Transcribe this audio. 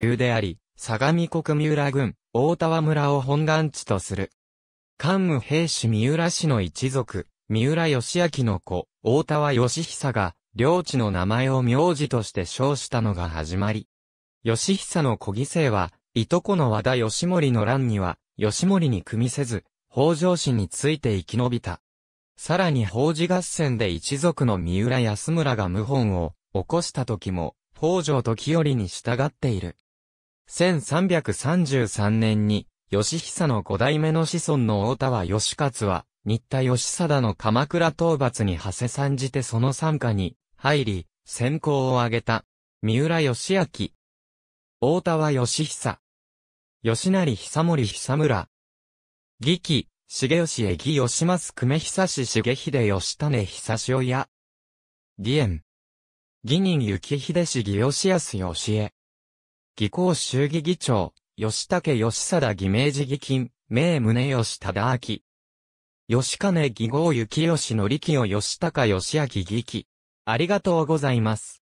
流であり、相模国三浦郡、大田村を本願地とする。官武兵士三浦氏の一族、三浦義明の子、大田義久が、領地の名前を名字として称したのが始まり。義久の子犠牲は、いとこの和田義盛の乱には、義盛に組みせず、北条氏について生き延びた。さらに法事合戦で一族の三浦安村が謀反を起こした時も、北条時頼に従っている。1333年に、義久の五代目の子孫の大田は義勝は、新田義貞の鎌倉討伐に馳せ参じてその参加に入り、先行を挙げた。三浦義明。大田は義久。吉成久森久村。義記、重吉江義義ます久米久志重秀義種久し親。義縁。義人幸秀氏義義康義江。義校衆議議長、吉武義貞義明寺義金、名宗義忠明。吉金義行幸義力を義高義明義記。ありがとうございます。